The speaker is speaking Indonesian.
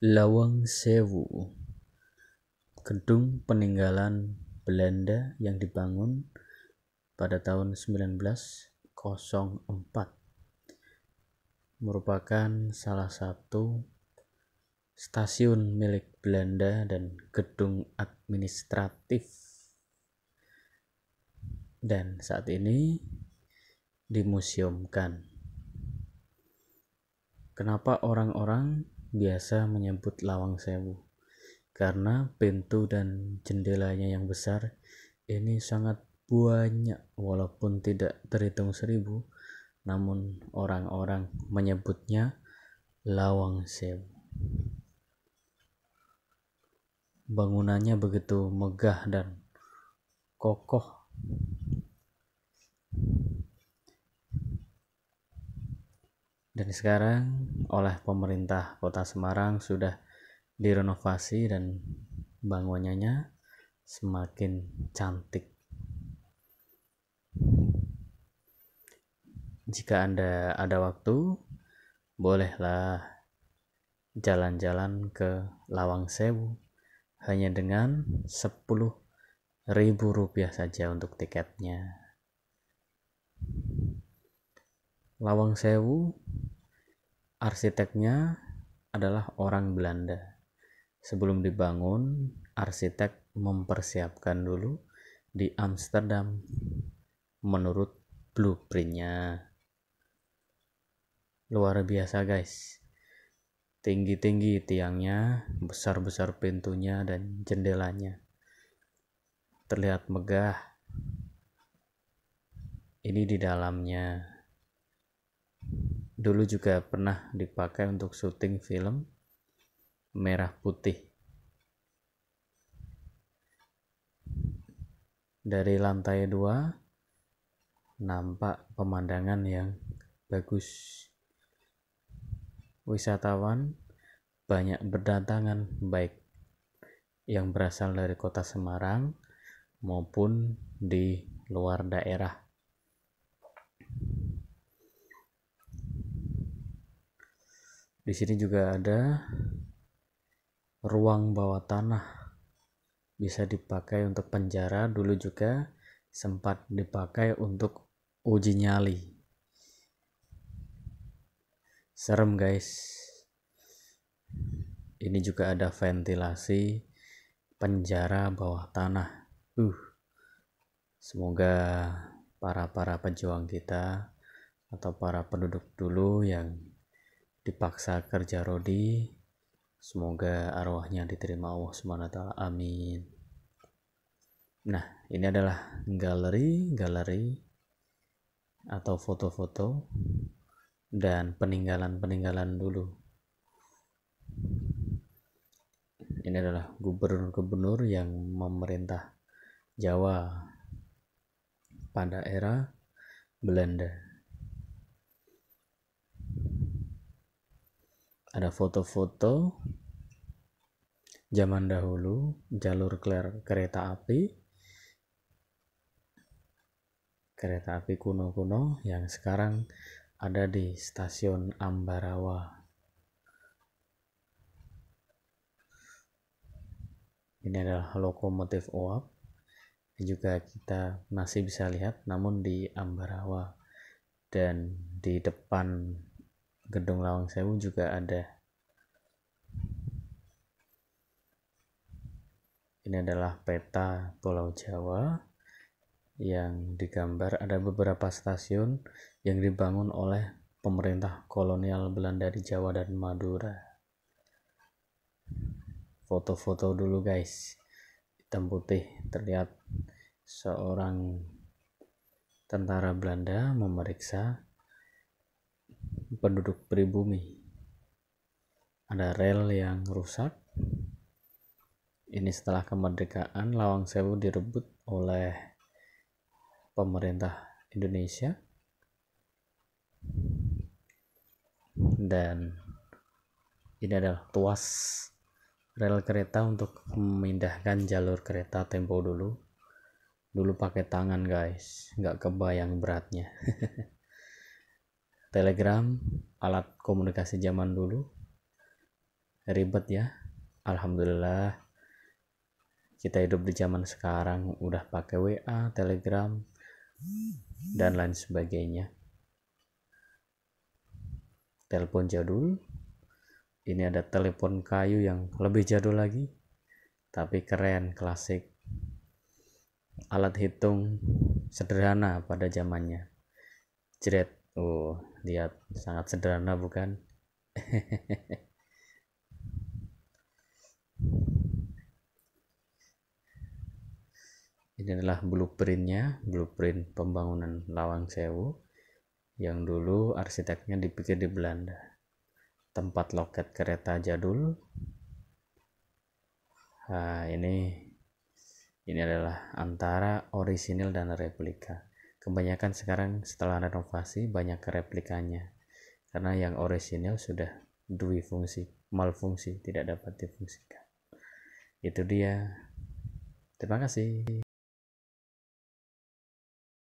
Lawang Sewu gedung peninggalan Belanda yang dibangun pada tahun 1904 merupakan salah satu stasiun milik Belanda dan gedung administratif dan saat ini dimuseumkan. Kenapa orang-orang biasa menyebut Lawang Sewu karena pintu dan jendelanya yang besar ini sangat banyak walaupun tidak terhitung seribu namun orang-orang menyebutnya Lawang Sewu. Bangunannya begitu megah dan kokoh Dan sekarang oleh pemerintah Kota Semarang sudah direnovasi dan bangunannya semakin cantik. Jika Anda ada waktu, bolehlah jalan-jalan ke Lawang Sewu hanya dengan 10 ribu rupiah saja untuk tiketnya. Lawang Sewu Arsiteknya adalah orang Belanda. Sebelum dibangun, arsitek mempersiapkan dulu di Amsterdam menurut blueprintnya. Luar biasa guys. Tinggi-tinggi tiangnya, besar-besar pintunya dan jendelanya. Terlihat megah. Ini di dalamnya dulu juga pernah dipakai untuk syuting film merah putih dari lantai dua nampak pemandangan yang bagus wisatawan banyak berdatangan baik yang berasal dari kota Semarang maupun di luar daerah Di sini juga ada ruang bawah tanah. Bisa dipakai untuk penjara dulu juga sempat dipakai untuk uji nyali. Serem guys. Ini juga ada ventilasi penjara bawah tanah. Uh. Semoga para-para pejuang kita atau para penduduk dulu yang dipaksa kerja Rodi semoga arwahnya diterima Allah Subhanahu wa amin nah ini adalah galeri galeri atau foto-foto dan peninggalan-peninggalan dulu ini adalah gubernur-gubernur yang memerintah Jawa pada era Belanda. ada foto-foto zaman dahulu jalur kereta api kereta api kuno-kuno yang sekarang ada di stasiun Ambarawa ini adalah lokomotif uap juga kita masih bisa lihat namun di Ambarawa dan di depan Gedung Lawang Sewu juga ada. Ini adalah peta Pulau Jawa yang digambar ada beberapa stasiun yang dibangun oleh pemerintah kolonial Belanda di Jawa dan Madura. Foto-foto dulu guys. Hitam putih terlihat seorang tentara Belanda memeriksa penduduk pribumi. Ada rel yang rusak. Ini setelah kemerdekaan Lawang Sewu direbut oleh pemerintah Indonesia. Dan ini adalah tuas rel kereta untuk memindahkan jalur kereta tempo dulu. Dulu pakai tangan guys, nggak kebayang beratnya. Telegram, alat komunikasi zaman dulu. Ribet ya. Alhamdulillah kita hidup di zaman sekarang udah pakai WA, Telegram dan lain sebagainya. Telepon jadul. Ini ada telepon kayu yang lebih jadul lagi tapi keren, klasik. Alat hitung sederhana pada zamannya. Jret Oh lihat sangat sederhana bukan? Ini adalah blueprintnya, blueprint pembangunan Lawang Sewu yang dulu arsiteknya dipikir di Belanda. Tempat loket kereta jadul. Nah, ini ini adalah antara orisinil dan replika kebanyakan sekarang setelah renovasi banyak replikanya karena yang orisinal sudah dui fungsi malfungsi tidak dapat difungsikan itu dia terima kasih